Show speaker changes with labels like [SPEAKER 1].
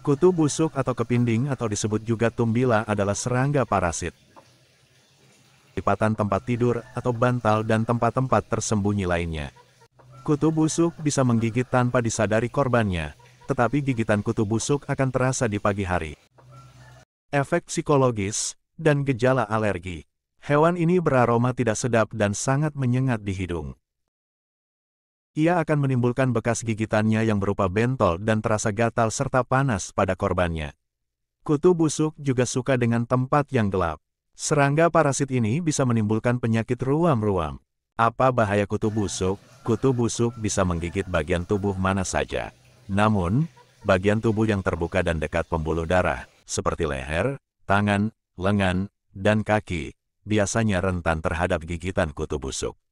[SPEAKER 1] Kutu busuk atau kepinding atau disebut juga tumbila adalah serangga parasit. Lipatan tempat tidur atau bantal dan tempat-tempat tersembunyi lainnya. Kutu busuk bisa menggigit tanpa disadari korbannya, tetapi gigitan kutu busuk akan terasa di pagi hari. Efek psikologis dan gejala alergi. Hewan ini beraroma tidak sedap dan sangat menyengat di hidung. Ia akan menimbulkan bekas gigitannya yang berupa bentol dan terasa gatal serta panas pada korbannya. Kutu busuk juga suka dengan tempat yang gelap. Serangga parasit ini bisa menimbulkan penyakit ruam-ruam. Apa bahaya kutu busuk? Kutu busuk bisa menggigit bagian tubuh mana saja. Namun, bagian tubuh yang terbuka dan dekat pembuluh darah, seperti leher, tangan, lengan, dan kaki, biasanya rentan terhadap gigitan kutu busuk.